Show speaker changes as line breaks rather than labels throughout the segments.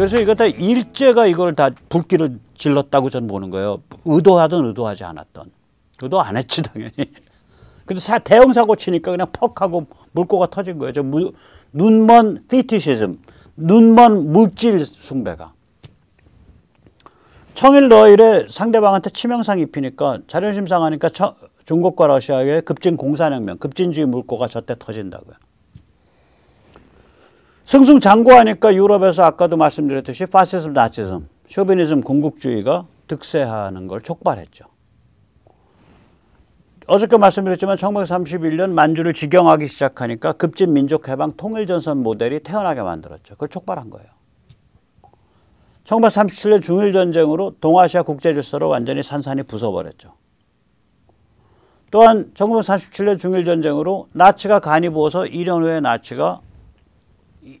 그래서 이거 다 일제가 이걸 다 불길을 질렀다고 저는 보는 거예요. 의도하든 의도하지 않았던. 의도 안 했지 당연히. 근데 사, 대형 사고 치니까 그냥 퍽 하고 물고가 터진 거예요. 저 무, 눈먼 피티시즘, 눈먼 물질 숭배가. 청일 러일에 상대방한테 치명상 입히니까 자존심 상하니까 처, 중국과 러시아의 급진 공산혁명, 급진주의 물꼬가 저때 터진다고요. 승승장구하니까 유럽에서 아까도 말씀드렸듯이 파시즘, 나치즘, 쇼비니즘, 공국주의가 득세하는 걸 촉발했죠. 어저께 말씀드렸지만 1931년 만주를 직영하기 시작하니까 급진 민족해방 통일전선 모델이 태어나게 만들었죠. 그걸 촉발한 거예요. 1937년 중일전쟁으로 동아시아 국제질서를 완전히 산산이 부숴버렸죠. 또한 1937년 중일전쟁으로 나치가 간이 부어서 1년 후에 나치가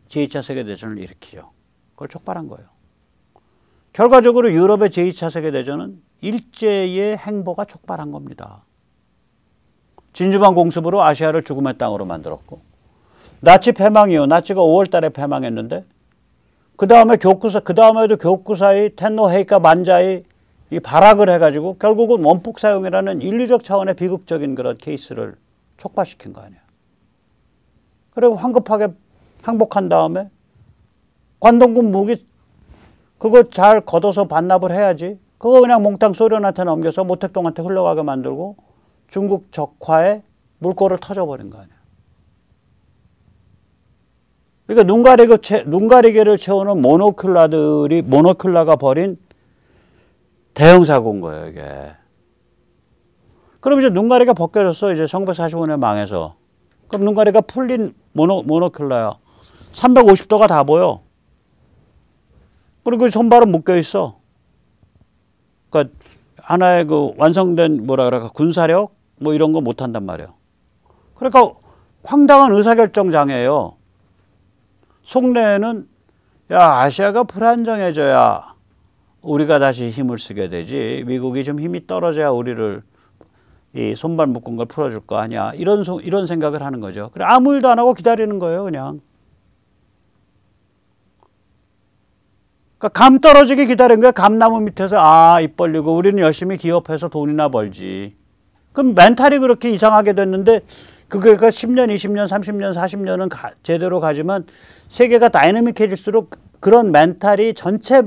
제2차 세계대전을 일으키죠. 그걸 촉발한 거예요. 결과적으로 유럽의 제2차 세계대전은 일제의 행보가 촉발한 겁니다. 진주만 공습으로 아시아를 죽음의 땅으로 만들었고 나치 패망이요. 나치가 5월 달에 패망했는데 그 다음에 교구사그 다음에도 교쿠사의 텐노 헤이카 만자의 이 발악을 해가지고 결국은 원폭 사용이라는 인류적 차원의 비극적인 그런 케이스를 촉발시킨 거 아니에요. 그리고 황급하게 항복한 다음에 관동군 무기 그거 잘 걷어서 반납을 해야지. 그거 그냥 몽땅 소련한테 넘겨서 모택동한테 흘러가게 만들고 중국 적화에 물꼬를 터져버린 거 아니야. 그러니까 눈, 가리고 채, 눈 가리개를 채우는 모노클라들이 모노클라가 벌인 대형 사고인 거예요 이게. 그럼 이제 눈 가리가 벗겨졌어 이제 1945년에 망해서. 그럼 눈 가리가 풀린 모노 모노클라야. 350도가 다 보여. 그리고 그 손발은 묶여 있어. 그러니까 하나의 그 완성된 뭐라 그럴까 군사력 뭐 이런 거 못 한단 말이에요. 그러니까 황당한 의사결정 장애예요. 속내에는 야 아시아가 불안정해져야 우리가 다시 힘을 쓰게 되지 미국이 좀 힘이 떨어져야 우리를 이 손발 묶은 걸 풀어줄 거 아니야 이런 이런 생각을 하는 거죠. 그래 아무 일도 안 하고 기다리는 거예요 그냥. 그러니까 감 떨어지기 기다린 거야. 감나무 밑에서 아, 입 벌리고 우리는 열심히 기업해서 돈이나 벌지. 그럼 멘탈이 그렇게 이상하게 됐는데 그게 그 10년, 20년, 30년, 40년은 가, 제대로 가지만 세계가 다이내믹해질수록 그런 멘탈이 전체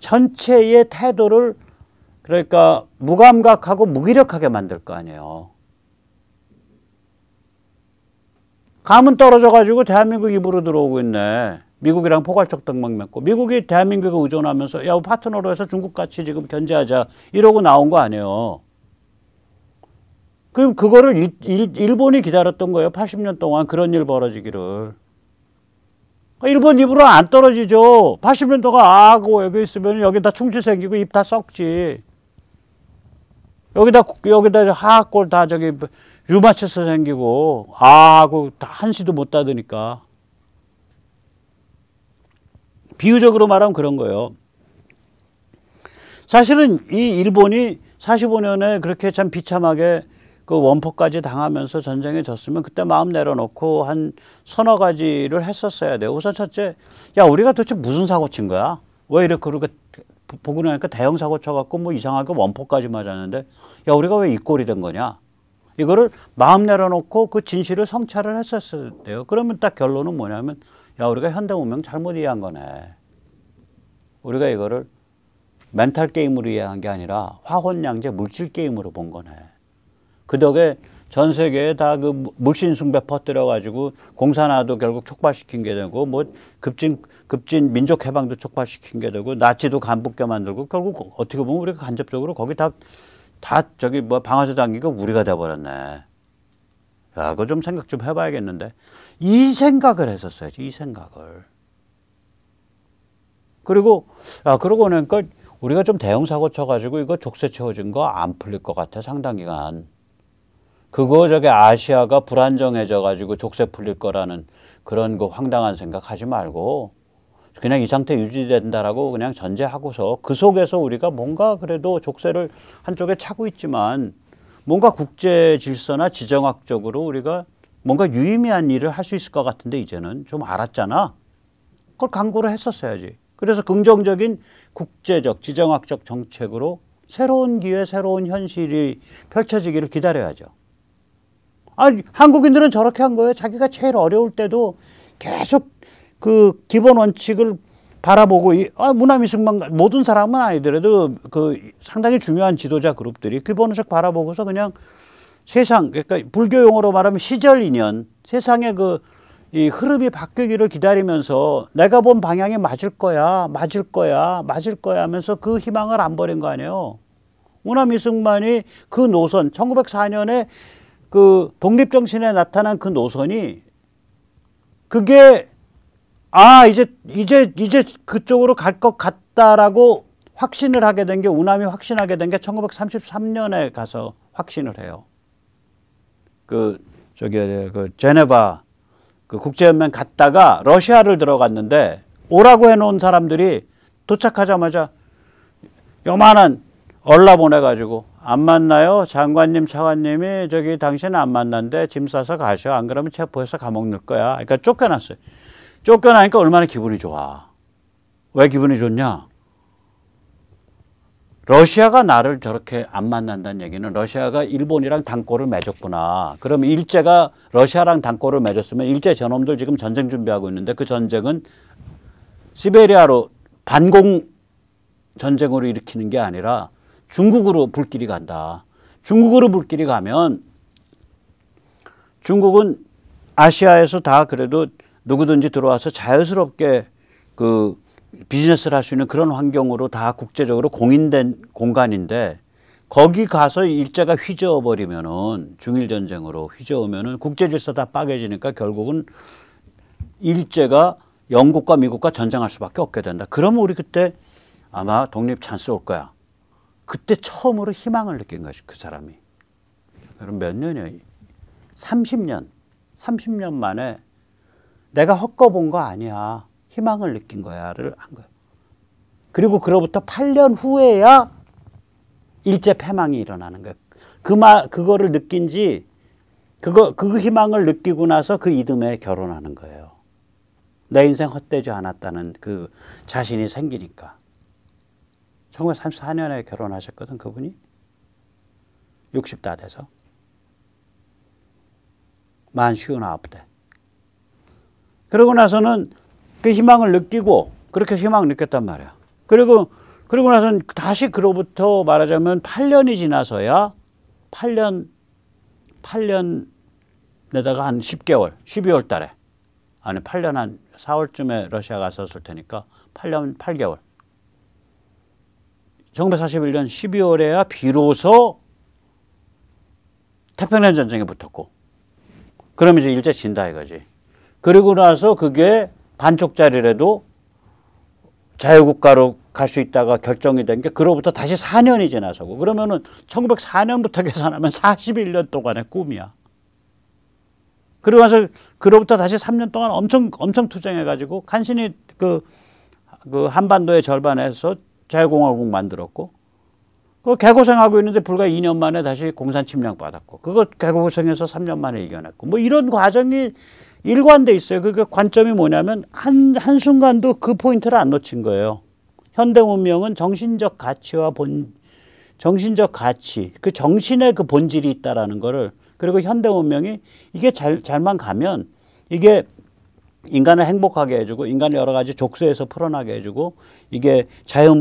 전체의 태도를 그러니까 무감각하고 무기력하게 만들 거 아니에요. 감은 떨어져 가지고 대한민국 입으로 들어오고 있네. 미국이랑 포괄적 등맹 맺고 미국이 대한민국에 의존하면서 야 파트너로 해서 중국같이 지금 견제하자 이러고 나온 거 아니에요. 그럼 그거를 일, 일, 일본이 기다렸던 거예요. 80년 동안 그런 일 벌어지기를. 그러니까 일본 입으로 안 떨어지죠. 80년 동안 아고 여기 있으면 여기다 충치 생기고 입 다 썩지. 여기다 여기다 하악골 다 저기 류마티스 뭐 생기고 아고 한시도 못 따드니까. 비유적으로 말하면 그런 거예요. 사실은 이 일본이 45년에 그렇게 참 비참하게 그 원포까지 당하면서 전쟁에 졌으면 그때 마음 내려놓고 한 서너 가지를 했었어야 돼요. 우선 첫째, 야, 우리가 도대체 무슨 사고 친 거야? 왜 이렇게 그렇게 보고 나니까 대형 사고 쳐갖고 뭐 이상하게 원포까지 맞았는데, 야, 우리가 왜 이 꼴이 된 거냐? 이거를 마음 내려놓고 그 진실을 성찰을 했었어야 돼요. 그러면 딱 결론은 뭐냐면 야 우리가 현대 문명 잘못 이해한 거네. 우리가 이거를 멘탈 게임으로 이해한 게 아니라 화혼양제 물질 게임으로 본 거네. 그 덕에 전 세계에 다 그 물신 숭배 퍼뜨려 가지고 공산화도 결국 촉발시킨 게 되고 뭐 급진 급진 민족 해방도 촉발시킨 게 되고 나치도 간부게 만들고 결국 어떻게 보면 우리가 간접적으로 거기 다 다 저기 뭐 방아쇠 당기고 우리가 돼 버렸네. 야, 그거 좀 생각 좀 해봐야겠는데. 이 생각을 했었어야지, 이 생각을. 그리고, 아, 그러고 나니까 우리가 좀 대형사고 쳐가지고 이거 족쇄 채워진 거 안 풀릴 것 같아, 상당기간. 그거 저기 아시아가 불안정해져가지고 족쇄 풀릴 거라는 그런 그 황당한 생각 하지 말고 그냥 이 상태 유지된다라고 그냥 전제하고서 그 속에서 우리가 뭔가 그래도 족쇄를 한쪽에 차고 있지만 뭔가 국제 질서나 지정학적으로 우리가 뭔가 유의미한 일을 할 수 있을 것 같은데 이제는 좀 알았잖아. 그걸 강구를 했었어야지. 그래서 긍정적인 국제적 지정학적 정책으로 새로운 기회, 새로운 현실이 펼쳐지기를 기다려야죠. 아, 니 한국인들은 저렇게 한 거예요. 자기가 제일 어려울 때도 계속 그 기본 원칙을 바라보고 이, 아, 문화미술만 모든 사람은 아니더라도 그 상당히 중요한 지도자 그룹들이 기본 원칙 바라보고서 그냥 세상 그러니까 불교 용어로 말하면 시절 인연 세상의 그 이 흐름이 바뀌기를 기다리면서 내가 본 방향에 맞을 거야 맞을 거야 맞을 거야 하면서 그 희망을 안 버린 거 아니에요. 우남 이승만이 그 노선 1904년에 그 독립정신에 나타난 그 노선이 그게 아 이제 이제 이제 그쪽으로 갈 것 같다라고 확신을 하게 된 게 우남이 확신하게 된 게 1933년에 가서 확신을 해요. 그 저기 그 제네바 그 국제연맹 갔다가 러시아를 들어갔는데 오라고 해놓은 사람들이 도착하자마자 요만한 얼라 보내가지고 안 만나요 장관님 차관님이 저기 당신 안 만난데 짐 싸서 가셔 안 그러면 체포해서 감옥 넣을 거야 그러니까 쫓겨났어요 쫓겨나니까 얼마나 기분이 좋아 왜 기분이 좋냐 러시아가 나를 저렇게 안 만난다는 얘기는 러시아가 일본이랑 단골을 맺었구나. 그럼 일제가 러시아랑 단골을 맺었으면 일제 전놈들 지금 전쟁 준비하고 있는데 그 전쟁은 시베리아로 반공 전쟁으로 일으키는 게 아니라 중국으로 불길이 간다. 중국으로 불길이 가면 중국은 아시아에서 다 그래도 누구든지 들어와서 자연스럽게 그 비즈니스를 할 수 있는 그런 환경으로 다 국제적으로 공인된 공간인데 거기 가서 일제가 휘저어 버리면은 중일 전쟁으로 휘저으면은 국제 질서 다 빠개지니까 결국은 일제가 영국과 미국과 전쟁할 수밖에 없게 된다. 그러면 우리 그때 아마 독립 찬스 올 거야. 그때 처음으로 희망을 느낀 거지 그 사람이. 그럼 몇 년이야? 30년. 30년 만에 내가 헛거본 거 아니야. 희망을 느낀 거야를 한 거예요. 그리고 그로부터 8년 후에야 일제 패망이 일어나는 거예요. 그마 그거를 느낀 지 그거 그 희망을 느끼고 나서 그 이듬해 결혼하는 거예요. 내 인생 헛되지 않았다는 그 자신이 생기니까. 1934년에 결혼하셨거든 그분이. 60 다 돼서. 만 쉬운 아홉 대. 그러고 나서는 그 희망을 느끼고 그렇게 희망을 느꼈단 말이야. 그리고 그리고 나서는 다시 그로부터 말하자면 8년이 지나서야 8년 8년 내다가 한 10개월, 12월 달에 아니 8년 한 4월쯤에 러시아 갔었을 테니까 8년 8개월. 1941년 12월에야 비로소 태평양 전쟁에 붙었고 그럼 이제 일제 진다 이거지. 그리고 나서 그게 반쪽짜리라도 자유국가로 갈 수 있다가 결정이 된 게 그로부터 다시 4년이 지나서고 그러면은 1904년부터 계산하면 41년 동안의 꿈이야. 그러고 나서 그로부터 다시 3년 동안 엄청 엄청 투쟁해 가지고 간신히 그, 그 한반도의 절반에서 자유공화국 만들었고 그 개고생하고 있는데 불과 2년 만에 다시 공산 침략 받았고 그거 개고생해서 3년 만에 이겨냈고 뭐 이런 과정이 일관돼 있어요. 그게 관점이 뭐냐면 한, 한순간도 그 포인트를 안 놓친 거예요. 현대 문명은 정신적 가치와 본, 정신적 가치, 그 정신의 그 본질이 있다라는 거를 그리고 현대 문명이 이게 잘, 잘만 가면 이게 인간을 행복하게 해주고 인간을 여러 가지 족쇄에서 풀어나게 해주고 이게 자유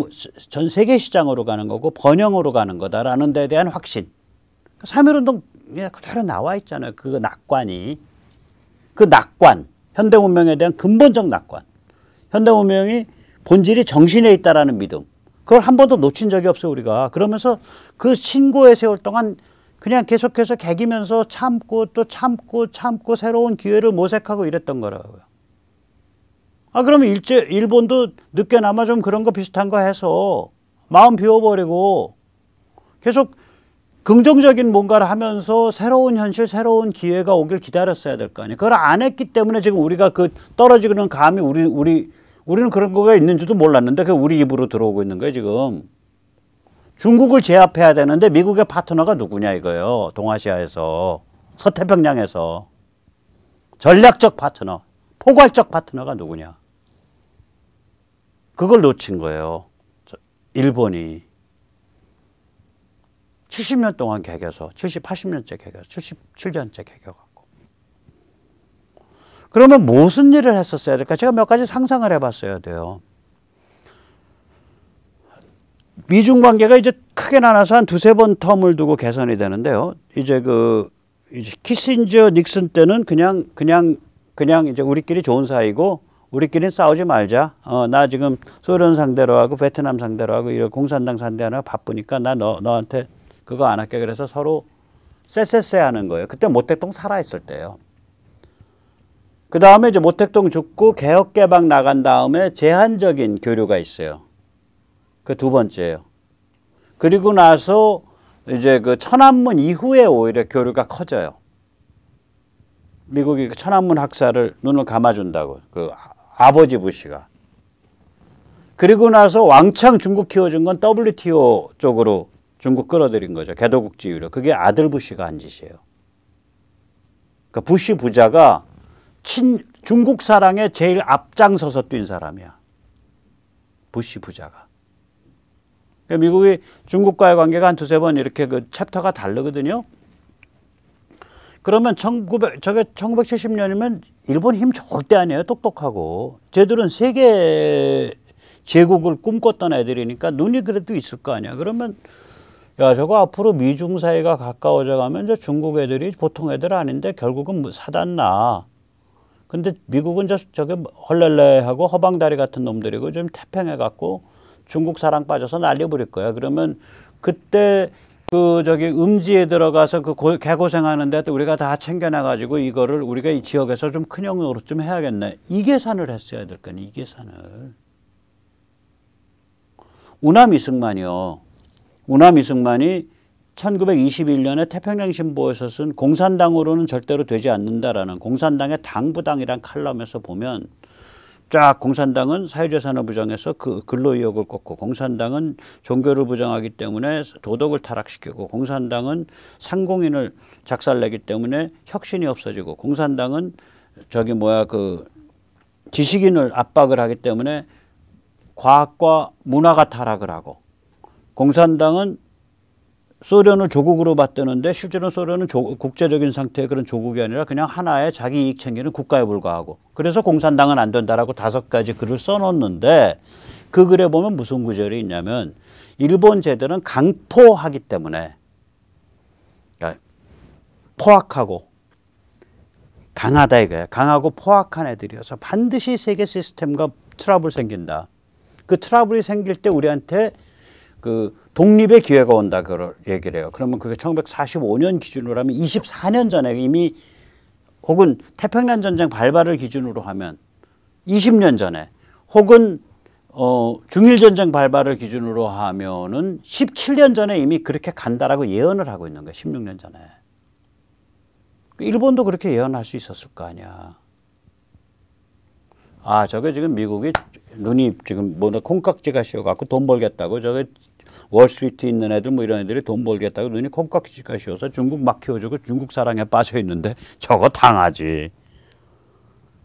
전 세계 시장으로 가는 거고 번영으로 가는 거다라는 데 대한 확신. 삼일운동 예, 그대로 나와 있잖아요. 그 낙관이. 그 낙관, 현대 문명에 대한 근본적 낙관, 현대 문명이 본질이 정신에 있다라는 믿음, 그걸 한 번도 놓친 적이 없어 우리가. 그러면서 그 신고의 세월 동안 그냥 계속해서 개기면서 참고 또 참고 참고 새로운 기회를 모색하고 이랬던 거라고요. 아 그러면 일제 일본도 늦게나마 좀 그런 거 비슷한 거 해서 마음 비워버리고 계속 긍정적인 뭔가를 하면서 새로운 현실, 새로운 기회가 오길 기다렸어야 될 거 아니에요. 그걸 안 했기 때문에 지금 우리가 그 떨어지는 감이 우리, 우리, 우리는 그런 거가 있는지도 몰랐는데 그게 우리 입으로 들어오고 있는 거예요, 지금. 중국을 제압해야 되는데 미국의 파트너가 누구냐 이거예요. 동아시아에서. 서태평양에서. 전략적 파트너, 포괄적 파트너가 누구냐. 그걸 놓친 거예요. 일본이. 70년 동안 개겨서 70, 80년째 개겨서 77년째 개겨갖고 그러면 무슨 일을 했었어야 될까? 제가 몇 가지 상상을 해봤어야 돼요. 미중 관계가 이제 크게 나눠서 한 두세 번 텀을 두고 개선이 되는데요. 이제 그 이제 키신저 닉슨 때는 그냥 그냥 그냥 이제 우리끼리 좋은 사이고 우리끼리 싸우지 말자. 어, 나 지금 소련 상대로 하고 베트남 상대로 하고 이런 공산당 상대하느라 바쁘니까 나 너, 너한테 그거 안 할게 그래서 서로 쎄쎄쎄 하는 거예요. 그때 모택동 살아있을 때예요. 그 다음에 이제 모택동 죽고 개혁개방 나간 다음에 제한적인 교류가 있어요. 그 두 번째예요. 그리고 나서 이제 그 천안문 이후에 오히려 교류가 커져요. 미국이 그 천안문 학살을 눈을 감아준다고 그 아버지 부시가 그리고 나서 왕창 중국 키워준 건 WTO 쪽으로 중국 끌어들인 거죠. 개도국지위로 그게 아들 부시가 한 짓이에요. 그러니까 부시 부자가 친 중국 사랑에 제일 앞장서서 뛴 사람이야. 부시 부자가. 그러니까 미국이 중국과의 관계가 한 두세 번 이렇게 그 챕터가 다르거든요. 그러면 1900, 저게 1970년이면 일본 힘 절대 아니에요. 똑똑하고. 쟤들은 세계 제국을 꿈꿨던 애들이니까 눈이 그래도 있을 거 아니야. 그러면 야 저거 앞으로 미중 사이가 가까워져 가면 저 중국 애들이 보통 애들 아닌데 결국은 뭐 사단나. 근데 미국은 저 저게 헐렐레하고 허방다리 같은 놈들이고 좀 태평해 갖고 중국 사랑 빠져서 날려 버릴 거야. 그러면 그때 그 저기 음지에 들어가서 그 고, 개고생하는데 또 우리가 다 챙겨놔가지고 이거를 우리가 이 지역에서 좀 큰 영역으로 좀 해야겠네. 이 계산을 했어야 될 거니 이 계산을. 우남 이승만이요. 우남 이승만이 1921년에 태평양 신보에서 쓴 공산당으로는 절대로 되지 않는다라는 공산당의 당부당이란 칼럼에서 보면 쫙 공산당은 사회재산을 부정해서 그 근로의욕을 꺾고 공산당은 종교를 부정하기 때문에 도덕을 타락시키고 공산당은 상공인을 작살내기 때문에 혁신이 없어지고 공산당은 저기 뭐야 그 지식인을 압박을 하기 때문에 과학과 문화가 타락을 하고 공산당은 소련을 조국으로 봤다는데 실제로는 소련은 조, 국제적인 상태의 그런 조국이 아니라 그냥 하나의 자기 이익 챙기는 국가에 불과하고 그래서 공산당은 안 된다라고 다섯 가지 글을 써놓는데 그 글에 보면 무슨 구절이 있냐면 일본 제도는 강포하기 때문에 그러니까 포악하고 강하다 이거야 강하고 포악한 애들이어서 반드시 세계 시스템과 트러블 생긴다 그 트러블이 생길 때 우리한테 그 독립의 기회가 온다 그걸 얘기를 해요. 그러면 그게 1945년 기준으로 하면 24년 전에 이미 혹은 태평양 전쟁 발발을 기준으로 하면 20년 전에 혹은 어 중일 전쟁 발발을 기준으로 하면은 17년 전에 이미 그렇게 간다라고 예언을 하고 있는 거예요. 16년 전에. 일본도 그렇게 예언할 수 있었을 거 아니야. 아, 저게 지금 미국이 눈이 지금 뭐냐 콩깍지가 씌워갖고 돈 벌겠다고 저게 월스트리트 있는 애들 뭐 이런 애들이 돈 벌겠다고 눈이 콩깍지가 씌워서 중국 막 키워주고 중국 사랑에 빠져 있는데 저거 당하지.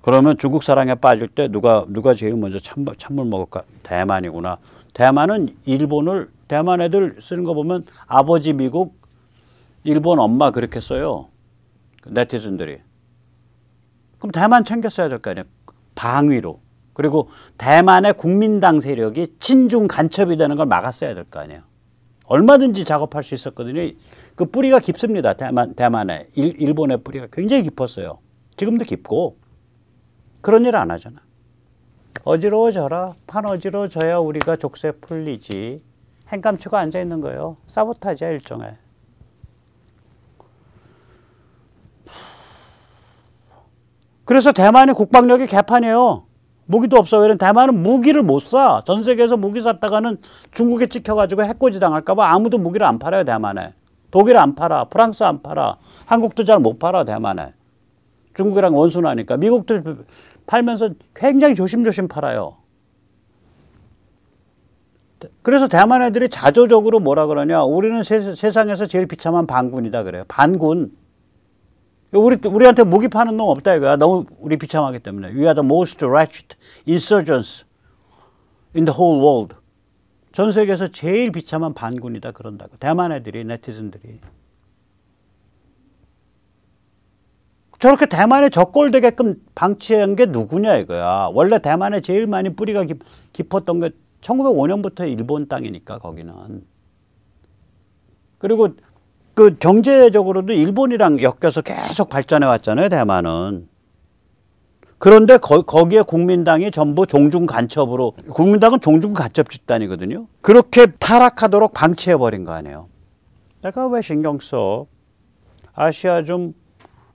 그러면 중국 사랑에 빠질 때 누가 누가 제일 먼저 찬물, 찬물 먹을까? 대만이구나. 대만은 일본을 대만 애들 쓰는 거 보면 아버지 미국, 일본 엄마 그렇게 써요. 그 네티즌들이. 그럼 대만 챙겼어야 될 거 아니야. 방위로. 그리고 대만의 국민당 세력이 친중 간첩이 되는 걸 막았어야 될 거 아니에요. 얼마든지 작업할 수 있었거든요. 그 뿌리가 깊습니다. 대만, 대만의, 일, 본의 뿌리가 굉장히 깊었어요. 지금도 깊고. 그런 일 안 하잖아. 어지러워져라. 판 어지러워져야 우리가 족쇄 풀리지. 행감치고 앉아있는 거예요. 사보타지야, 일종의. 그래서 대만의 국방력이 개판이에요. 무기도 없어. 왜냐면 대만은 무기를 못 사. 전 세계에서 무기 샀다가는 중국에 찍혀가지고 해코지 당할까봐 아무도 무기를 안 팔아요, 대만에. 독일 안 팔아. 프랑스 안 팔아. 한국도 잘 못 팔아, 대만에. 중국이랑 원수나니까. 미국들 팔면서 굉장히 조심조심 팔아요. 그래서 대만 애들이 자조적으로 뭐라 그러냐. 우리는 세, 상에서 제일 비참한 반군이다 그래요. 반군. 우리 우리한테 모기파는 놈 없다 이거야. 너무 우리 비참하기 때문에. We are the most wretched insurgents in the whole world. 전 세계에서 제일 비참한 반군이다 그런다고. 대만 애들이 네티즌들이. 저렇게 대만에 적골되게끔 방치한 게 누구냐 이거야. 원래 대만에 제일 많이 뿌리가 깊, 었던게 1905년부터 일본 땅이니까 거기는. 그리고 그 경제적으로도 일본이랑 엮여서 계속 발전해 왔잖아요, 대만은. 그런데 거, 거기에 국민당이 전부 종중 간첩으로 국민당은 종중 간첩 집단이거든요. 그렇게 타락하도록 방치해 버린 거 아니에요. 내가 왜 신경 써? 아시아 좀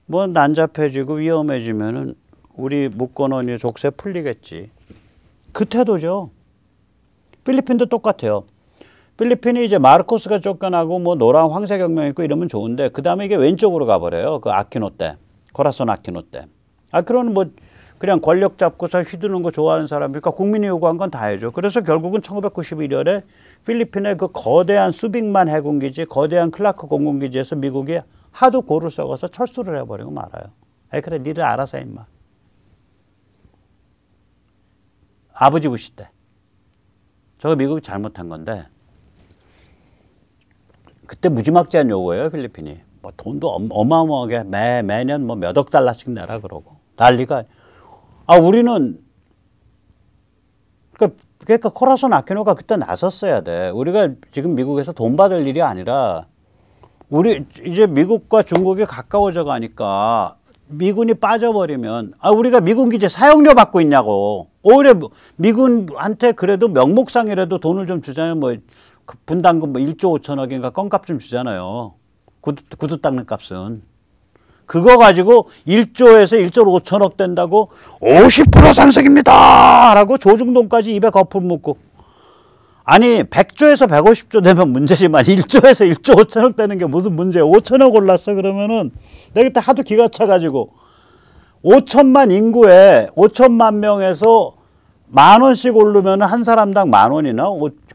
뭐 난잡해지고 위험해지면은 우리 묶어놓은 족쇄 풀리겠지. 그 태도죠. 필리핀도 똑같아요. 필리핀이 이제 마르코스가 쫓겨나고 뭐 노란 황새 혁명 있고 이러면 좋은데 그 다음에 이게 왼쪽으로 가버려요. 그 아키노 때, 코라손 아키노 때. 아키노는 뭐 그냥 권력 잡고서 휘두르는 거 좋아하는 사람이니까 국민이 요구한 건 다 해줘. 그래서 결국은 1991년에 필리핀의 그 거대한 수빅만 해군기지, 거대한 클라크 공군기지에서 미국이 하도 고를 썩어서 철수를 해버리고 말아요. 에 그래, 니들 알아서 해, 임마. 아버지 부시 때. 저거 미국이 잘못한 건데 그때 무지막지한 요구예요 필리핀이. 뭐 돈도 어마어마하게 매 매년 뭐 몇억 달러씩 내라 그러고 난리가. 아 우리는 그러니까, 그러니까 코라손 아키노가 그때 나섰어야 돼. 우리가 지금 미국에서 돈 받을 일이 아니라 우리 이제 미국과 중국이 가까워져 가니까 미군이 빠져버리면 아 우리가 미군 기지 사용료 받고 있냐고 오히려 미군한테 그래도 명목상이라도 돈을 좀 주자면 뭐그 분담금 뭐 1조 5천억인가 껌값 좀 주잖아요. 구두, 구두 닦는 값은. 그거 가지고 1조에서 1조 5천억 된다고 50% 상승입니다! 라고 조중동까지 입에 거품 묻고. 아니, 100조에서 150조 되면 문제지만 1조에서 1조 5천억 되는 게 무슨 문제야. 5천억 올랐어. 그러면은 내가 그때 하도 기가 차가지고 5천만 인구에 5천만 명에서 만 원씩 오르면 한 사람당 만 원이나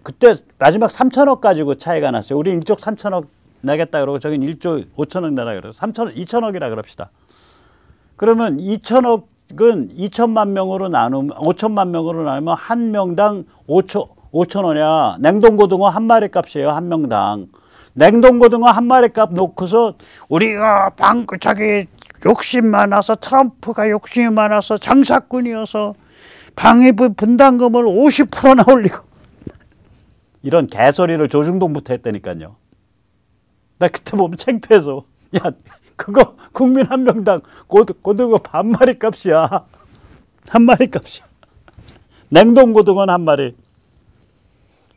그때 마지막 3천억 가지고 차이가 났어요. 우리 1조 3천억 내겠다 그러고 저긴 1조 5천억 내라 그러고 3천억 2천억이라 그럽시다. 그러면 2천억은 2천만 명으로 나누면 5천만 명으로 나누면 한 명당 5천 5천 원이야. 냉동고등어 한 마리 값이에요. 한 명당. 냉동고등어 한 마리 값 놓고서 우리가 방구차기 욕심 많아서 트럼프가 욕심이 많아서 장사꾼이어서 방위부 분담금을 50%나 올리고 이런 개소리를 조중동부터 했다니까요. 나 그때 보면 창피해서 야 그거 국민 한 명당 고등, 어 반마리 값이야. 한 마리 값이야. 냉동 고등어는 한 마리.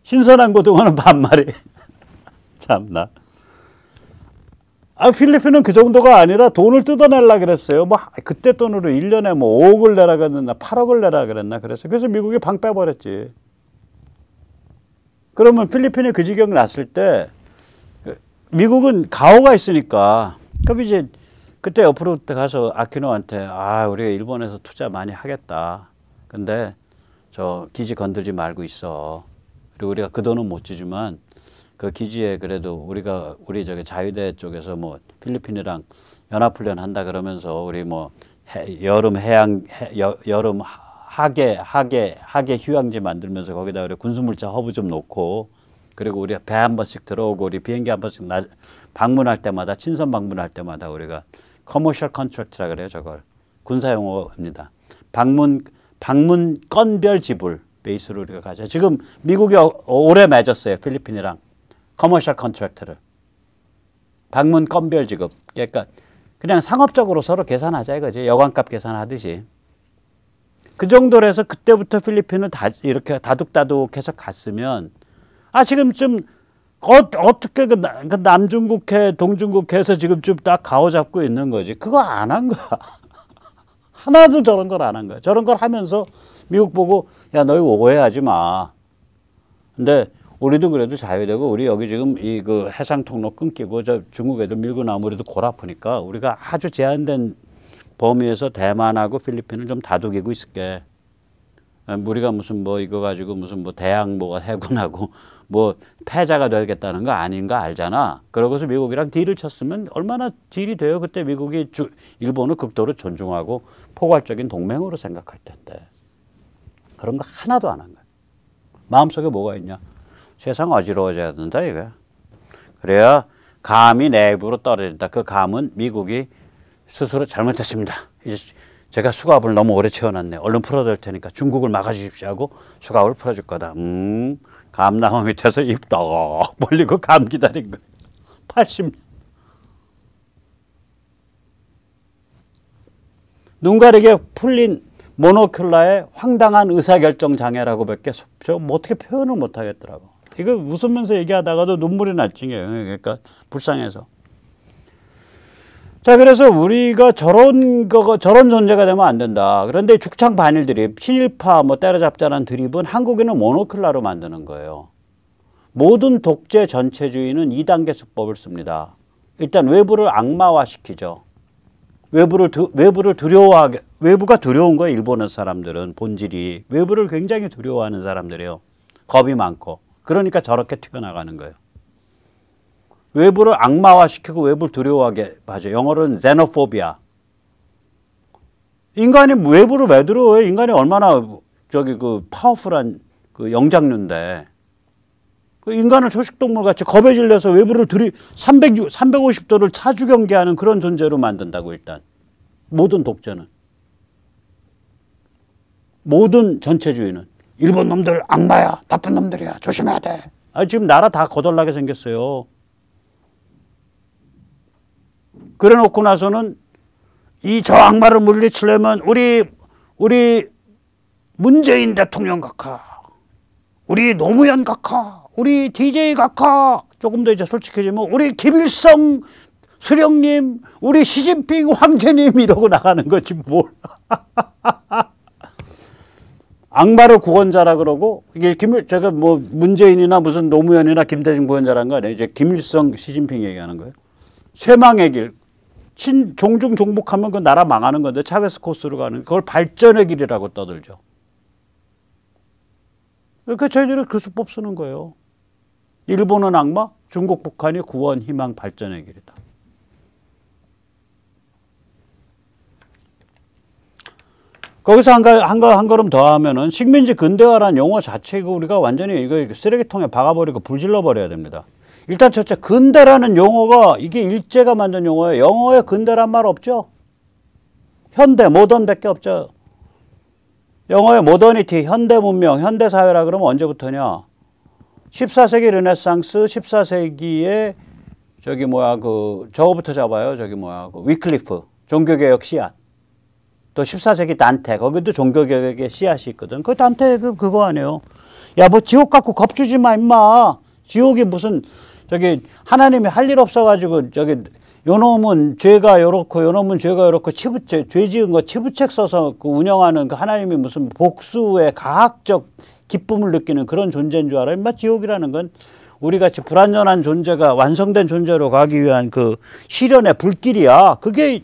신선한 고등어는 반마리. 참나. 아, 필리핀은 그 정도가 아니라 돈을 뜯어내려 그랬어요. 뭐, 아, 그때 돈으로 일년에뭐 5억을 내라 그랬나, 8억을 내라 그랬나, 그래서. 그래서 미국이 방 빼버렸지. 그러면 필리핀이그 지경 났을 때 그 미국은 가오가 있으니까 그럼 이제 그때 옆으로 가서 아키노한테 아 우리가 일본에서 투자 많이 하겠다. 근데 저 기지 건들지 말고 있어. 그리고 우리가 그 돈은 못 주지만 그 기지에 그래도 우리가 우리 저기 자유대 쪽에서 뭐 필리핀이랑 연합훈련 한다 그러면서 우리 뭐 해, 여름 해양 해, 여, 여름 하계, 하계, 하계 휴양지 만들면서 거기다 우리 군수물자 허브 좀 놓고 그리고 우리 배 한 번씩 들어오고 우리 비행기 한 번씩 나, 방문할 때마다 친선 방문할 때마다 우리가 커머셜 컨트랙트라 그래요 저걸 군사 용어입니다. 방문 방문 건별 지불 베이스로 우리가 가져. 지금 미국이 오래 어, 어, 맺었어요 필리핀이랑 커머셜 컨트랙트를 방문 건별 지급. 그러니까 그냥 상업적으로 서로 계산하자 이거지 여관값 계산하듯이. 그 정도로 해서 그때부터 필리핀을 다 이렇게 다둑다둑해서 갔으면 아 지금 좀 어, 어떻게 그, 나, 그 남중국해 동중국해에서 지금 좀딱 가오잡고 있는 거지 그거 안 한 거야 하나도 저런 걸 안 한 거야 저런 걸 하면서 미국 보고 야 너희 오해하지 마 근데 우리도 그래도 자유되고 우리 여기 지금 이 그 해상 통로 끊기고 저 중국에도 밀고 나무리도 골 아프니까 우리가 아주 제한된 범위에서 대만하고 필리핀을 좀 다독이고 있을게. 우리가 아, 무슨 뭐 이거 가지고 무슨 뭐 대항 뭐가 해군하고 뭐 패자가 되겠다는 거 아닌 가 알잖아. 그러고서 미국이랑 딜을 쳤으면 얼마나 딜이 돼요. 그때 미국이 주, 일본을 극도로 존중하고 포괄적인 동맹으로 생각할 텐데. 그런 거 하나도 안 한 거야. 마음속에 뭐가 있냐. 세상 어지러워져야 된다 이거야. 그래야 감이 내부로 떨어진다. 그 감은 미국이 스스로 잘못했습니다. 이제 제가 수갑을 너무 오래 채워놨네. 얼른 풀어줄 테니까 중국을 막아주십시오 하고 수갑을 풀어줄 거다. 음, 감나무 밑에서 입떡 벌리고 감 기다린 거예요. 8 0눈 가리게 풀린 모노큘라의 황당한 의사결정 장애라고 밖에 저 뭐 어떻게 표현을 못 하겠더라고. 이거 웃으면서 얘기하다가도 눈물이 날증에 그러니까 불쌍해서. 자, 그래서 우리가 저런 거, 저런 존재가 되면 안 된다. 그런데 죽창 반일 드립, 친일파 뭐 때려잡자는 드립은 한국인을 모노클라로 만드는 거예요. 모든 독재 전체주의는 2단계 수법을 씁니다. 일단 외부를 악마화시키죠. 외부를 외부를 두려워하게 외부가 두려운 거예요. 일본의 사람들은 본질이 외부를 굉장히 두려워하는 사람들이에요. 겁이 많고 그러니까 저렇게 튀어나가는 거예요. 외부를 악마화시키고 외부를 두려워하게 하죠. 영어로는 xenophobia. 인간이 외부를 왜 두려워해? 인간이 얼마나 저기 그 파워풀한 그 영장류인데. 그 인간을 초식동물 같이 겁에 질려서 외부를 들이 300, 350도를 차주경계하는 그런 존재로 만든다고 일단. 모든 독재는. 모든 전체주의는. 일본 놈들 악마야. 나쁜 놈들이야. 조심해야 돼. 아, 지금 나라 다 거덜나게 생겼어요. 그래 놓고 나서는 이 저 악마를 물리치려면 우리, 우리 문재인 대통령 각하, 우리 노무현 각하, 우리 DJ 각하, 조금 더 이제 솔직해지면 우리 김일성 수령님, 우리 시진핑 황제님 이러고 나가는 거지 뭘. 악마를 구원자라 그러고 이게 김 제가 뭐 문재인이나 무슨 노무현이나 김대중 구원자란거 아니에요. 이제 김일성 시진핑 얘기하는 거예요. 쇠망의 길친 종중 종복하면그 나라 망하는 건데 차베스 코스로 가는 그걸 발전의 길이라고 떠들죠. 그러니까 저희들은 그 수법 쓰는 거예요. 일본은 악마, 중국 북한이 구원, 희망, 발전의 길이다. 거기서 한, 한, 한 걸음 더 하면은 식민지 근대화란 용어 자체가 우리가 완전히 이거 쓰레기통에 박아버리고 불질러버려야 됩니다. 일단 첫째 근대라는 용어가 이게 일제가 만든 용어예요. 영어에 근대란 말 없죠. 현대 모던밖에 없죠. 영어의 모더니티, 현대 문명, 현대 사회라 그러면 언제부터냐? 14세기 르네상스, 14세기에 저기 뭐야 그 저거부터 잡아요. 저기 뭐야 그 위클리프 종교개혁 씨앗. 또 14세기 단테 거기도 종교개혁의 씨앗이 있거든. 그 단테 그 그거 아니에요. 야 뭐 지옥 갖고 겁주지 마 임마. 지옥이 무슨 저기 하나님이 할 일 없어가지고 저기 요 놈은 죄가 요렇고 요 놈은 죄가 요렇고 치부죄 죄 지은 거 치부책 써서 그 운영하는 그 하나님이 무슨 복수의 가학적 기쁨을 느끼는 그런 존재인 줄 알아요. 인마 지옥이라는 건 우리 같이 불완전한 존재가 완성된 존재로 가기 위한 그 시련의 불길이야. 그게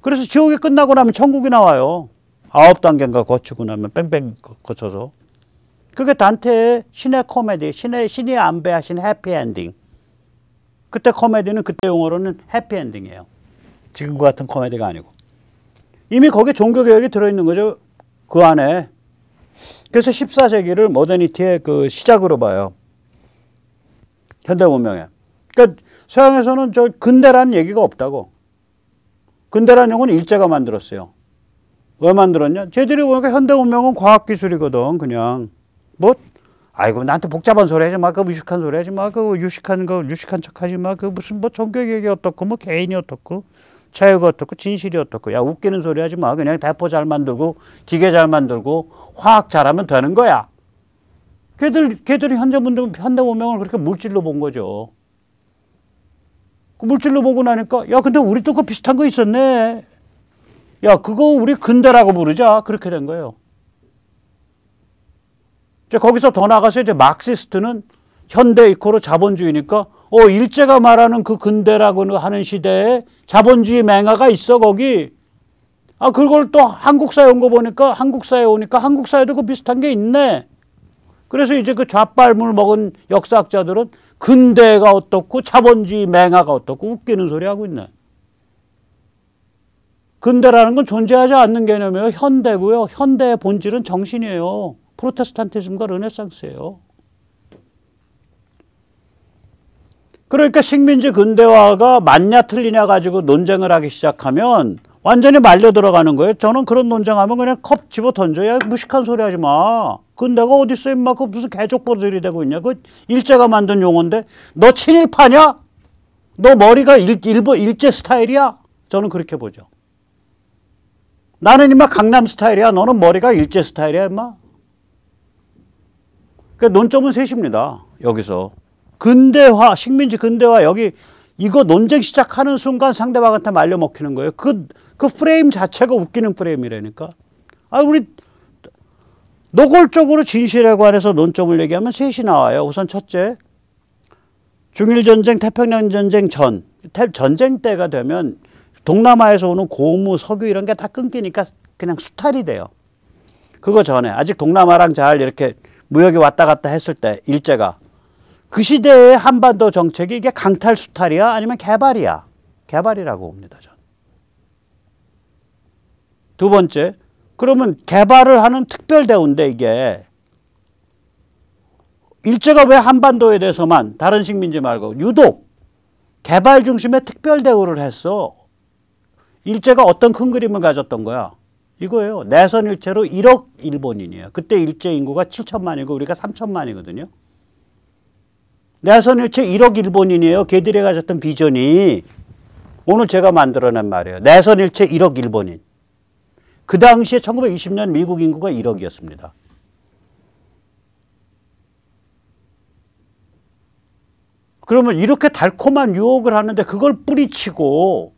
그래서 지옥이 끝나고 나면 천국이 나와요. 아홉 단계인가 거치고 나면 뺑뺑 거쳐서. 그게 단테의 신의 코미디, 신의 신이 안배하신 해피엔딩. 그때 코미디는 그때 용어로는 해피엔딩이에요. 지금과 같은 코미디가 아니고. 이미 거기에 종교개혁이 들어있는 거죠. 그 안에. 그래서 14세기를 모더니티의 그 시작으로 봐요. 현대 문명에. 그러니까 서양에서는 저 근대라는 얘기가 없다고. 근대라는 용어는 일제가 만들었어요. 왜 만들었냐? 쟤들이 보니까 현대 문명은 과학기술이거든, 그냥. 뭐, 아이고 나한테 복잡한 소리 하지 마. 그 무식한 소리 하지 마. 그 유식한 거 유식한 척 하지 마. 그 무슨 뭐 종교 얘기 어떻고 뭐 개인이 어떻고 자유가 어떻고 진실이 어떻고 야 웃기는 소리 하지 마. 그냥 대포 잘 만들고 기계 잘 만들고 화학 잘하면 되는 거야. 걔들 걔들이 현대 문명 현대 문명을 그렇게 물질로 본 거죠. 그 물질로 보고 나니까 야 근데 우리 또그 비슷한 거 있었네. 야 그거 우리 근대라고 부르자 그렇게 된 거예요. 이제 거기서 더 나가서 이제 마시스트는 현대 이코르 자본주의니까 어 일제가 말하는 그 근대라고 하는 시대에 자본주의 맹아가 있어 거기 아 그걸 또 한국사에 온 거 보니까 한국사에 오니까 한국사에도 그 비슷한 게 있네 그래서 이제 그 좌빨물 먹은 역사학자들은 근대가 어떻고 자본주의 맹아가 어떻고 웃기는 소리 하고 있네 근대라는 건 존재하지 않는 개념이에요 현대고요 현대의 본질은 정신이에요 프로테스탄티즘과 르네상스예요. 그러니까 식민지 근대화가 맞냐 틀리냐 가지고 논쟁을 하기 시작하면 완전히 말려 들어가는 거예요. 저는 그런 논쟁하면 그냥 컵 집어 던져야 무식한 소리 하지 마. 근대가 어디 있어 임마 그 무슨 개족보들이 되고 있냐. 그 일제가 만든 용어인데 너 친일파냐? 너 머리가 일, 일본 일제 스타일이야? 저는 그렇게 보죠. 나는 임마 강남 스타일이야. 너는 머리가 일제 스타일이야 임마. 그러니까 논점은 셋입니다. 여기서. 근대화, 식민지 근대화 여기 이거 논쟁 시작하는 순간 상대방한테 말려 먹히는 거예요. 그, 그 프레임 자체가 웃기는 프레임이라니까. 아, 우리 노골적으로 진실에 관해서 논점을 얘기하면 셋이 나와요. 우선 첫째, 중일전쟁, 태평양전쟁 전, 전쟁 때가 되면 동남아에서 오는 고무, 석유 이런 게 다 끊기니까 그냥 수탈이 돼요. 그거 전에 아직 동남아랑 잘 이렇게 무역이 왔다 갔다 했을 때 일제가 그 시대의 한반도 정책이 이게 강탈 수탈이야 아니면 개발이야 개발이라고 봅니다 전. 두 번째 그러면 개발을 하는 특별 대우인데 이게 일제가 왜 한반도에 대해서만 다른 식민지 말고 유독 개발 중심의 특별 대우를 했어 일제가 어떤 큰 그림을 가졌던 거야 이거예요. 내선일체로 1억 일본인이에요. 그때 일제 인구가 7천만이고 우리가 3천만이거든요. 내선일체 1억 일본인이에요. 걔들이 가졌던 비전이 오늘 제가 만들어낸 말이에요. 내선일체 1억 일본인. 그 당시에 1920년 미국 인구가 1억이었습니다. 그러면 이렇게 달콤한 유혹을 하는데 그걸 뿌리치고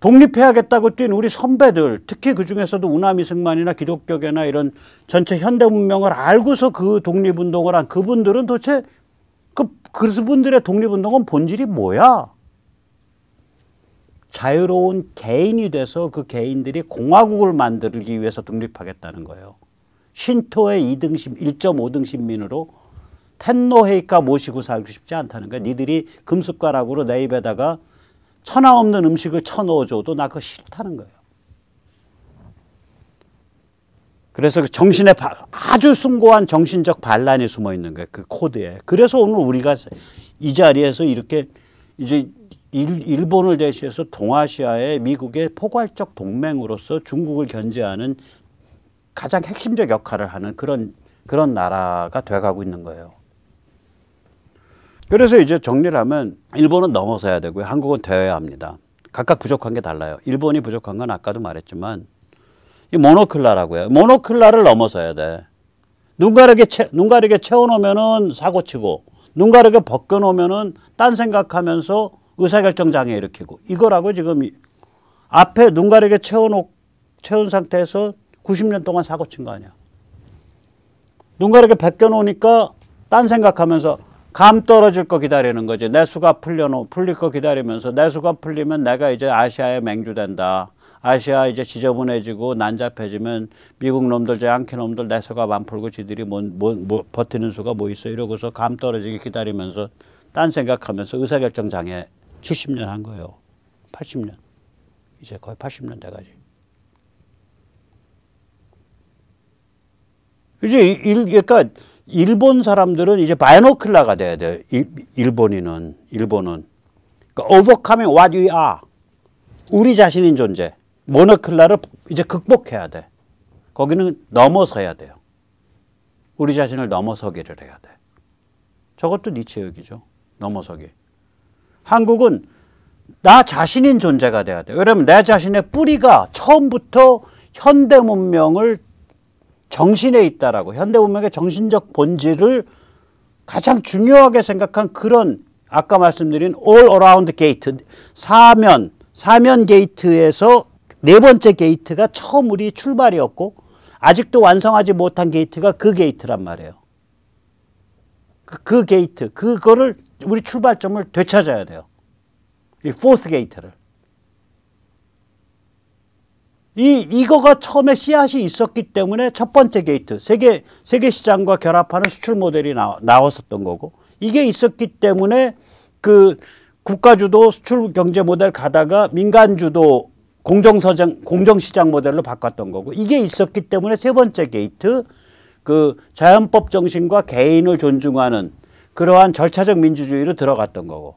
독립해야겠다고 뛴 우리 선배들 특히 그중에서도 우남 이승만이나 기독교계나 이런 전체 현대 문명을 알고서 그 독립운동을 한 그분들은 도대체 그 그분들의 독립운동은 본질이 뭐야? 자유로운 개인이 돼서 그 개인들이 공화국을 만들기 위해서 독립하겠다는 거예요. 신토의 2등심, 1.5등 신민으로 텐노헤이카 모시고 살고 싶지 않다는 거야. 니들이 금숟가락으로 내 입에다가 천하 없는 음식을 쳐넣어줘도 나 그거 싫다는 거예요. 그래서 그 정신에 아주 숭고한 정신적 반란이 숨어 있는 거예요. 그 코드에. 그래서 오늘 우리가 이 자리에서 이렇게 이제 일, 본을 대신해서 동아시아의 미국의 포괄적 동맹으로서 중국을 견제하는 가장 핵심적 역할을 하는 그런 그런 나라가 돼가고 있는 거예요. 그래서 이제 정리를 하면 일본은 넘어서야 되고요. 한국은 되어야 합니다. 각각 부족한 게 달라요. 일본이 부족한 건 아까도 말했지만 이 모노클라라고요. 모노클라를 넘어서야 돼. 눈 가르게 채, 눈 가르게 채워놓으면은 사고치고 눈 가르게 벗겨놓으면은 딴 생각하면서 의사결정 장애 일으키고 이거라고 지금 앞에 눈 가리게 채워놓 채운 상태에서 90년 동안 사고 친 거 아니야. 눈 가리게 벗겨놓으니까 딴 생각하면서 감 떨어질 거 기다리는 거지. 내 수가 풀려놓, 풀릴 거 기다리면서 내 수가 풀리면 내가 이제 아시아에 맹주된다. 아시아 이제 지저분해지고 난잡해지면 미국 놈들, 저 양키 놈들 내 수가 안 풀고 지들이 뭐, 뭐, 뭐 버티는 수가 뭐 있어. 이러고서 감 떨어지게 기다리면서 딴 생각하면서 의사결정 장애 70년 한 거예요. 80년. 이제 거의 80년 돼가지. 이제 일, 그러니까 일본 사람들은 이제 바이노클라가 돼야 돼요. 일, 본인은 일본은. 그러니까 overcoming what we are. 우리 자신인 존재. 모노클라를 이제 극복해야 돼. 거기는 넘어서야 돼요. 우리 자신을 넘어서기를 해야 돼. 저것도 니체 얘기죠. 넘어서기. 한국은 나 자신인 존재가 돼야 돼. 왜냐면 내 자신의 뿌리가 처음부터 현대 문명을 정신에 있다라고 현대 문명의 정신적 본질을 가장 중요하게 생각한 그런 아까 말씀드린 올 어라운드 게이트 사면 사면 게이트에서 네 번째 게이트가 처음 우리 출발이었고 아직도 완성하지 못한 게이트가 그 게이트란 말이에요. 그, 그 게이트 그거를 우리 출발점을 되찾아야 돼요. 이 포스 게이트를. 이, 이거가 처음에 씨앗이 있었기 때문에 첫 번째 게이트, 세계, 세계 시장과 결합하는 수출 모델이 나, 나왔었던 거고, 이게 있었기 때문에 그 국가주도 수출 경제 모델 가다가 민간주도 공정서장, 공정시장 모델로 바꿨던 거고, 이게 있었기 때문에 세 번째 게이트, 그 자연법 정신과 개인을 존중하는 그러한 절차적 민주주의로 들어갔던 거고,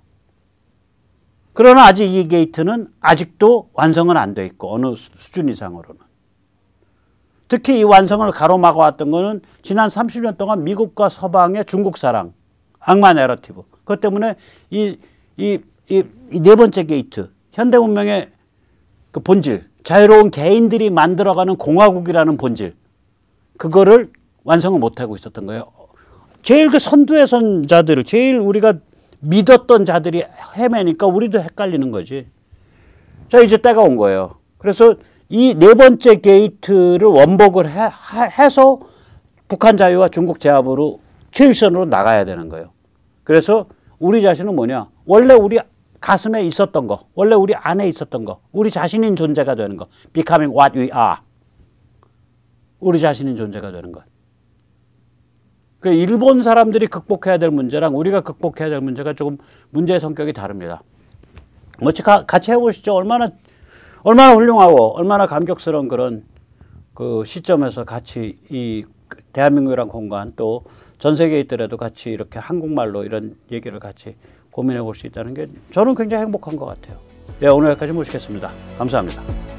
그러나 아직 이 게이트는 아직도 완성은 안 돼 있고 어느 수준 이상으로는. 특히 이 완성을 가로막아 왔던 것은 지난 30년 동안 미국과 서방의 중국 사랑, 악마 내러티브. 그것 때문에 이, 이, 이, 이 네 번째 게이트, 현대 문명의 그 본질, 자유로운 개인들이 만들어가는 공화국이라는 본질, 그거를 완성을 못하고 있었던 거예요. 제일 그선두에 선자들을, 제일 우리가 믿었던 자들이 헤매니까 우리도 헷갈리는 거지. 자, 이제 때가 온 거예요. 그래서 이 네 번째 게이트를 원복을 해, 해서 북한 자유와 중국 제압으로 최일선으로 나가야 되는 거예요. 그래서 우리 자신은 뭐냐? 원래 우리 가슴에 있었던 거, 원래 우리 안에 있었던 거, 우리 자신인 존재가 되는 거, becoming what we are. 우리 자신인 존재가 되는 것. 그 일본 사람들이 극복해야 될 문제랑 우리가 극복해야 될 문제가 조금 문제의 성격이 다릅니다. 같 뭐 같이 해보시죠. 얼마나, 얼마나 훌륭하고 얼마나 감격스러운 그런 그 시점에서 같이 이 대한민국이란 공간 또 전 세계에 있더라도 같이 이렇게 한국말로 이런 얘기를 같이 고민해 볼 수 있다는 게 저는 굉장히 행복한 것 같아요. 예, 오늘 여기까지 모시겠습니다. 감사합니다.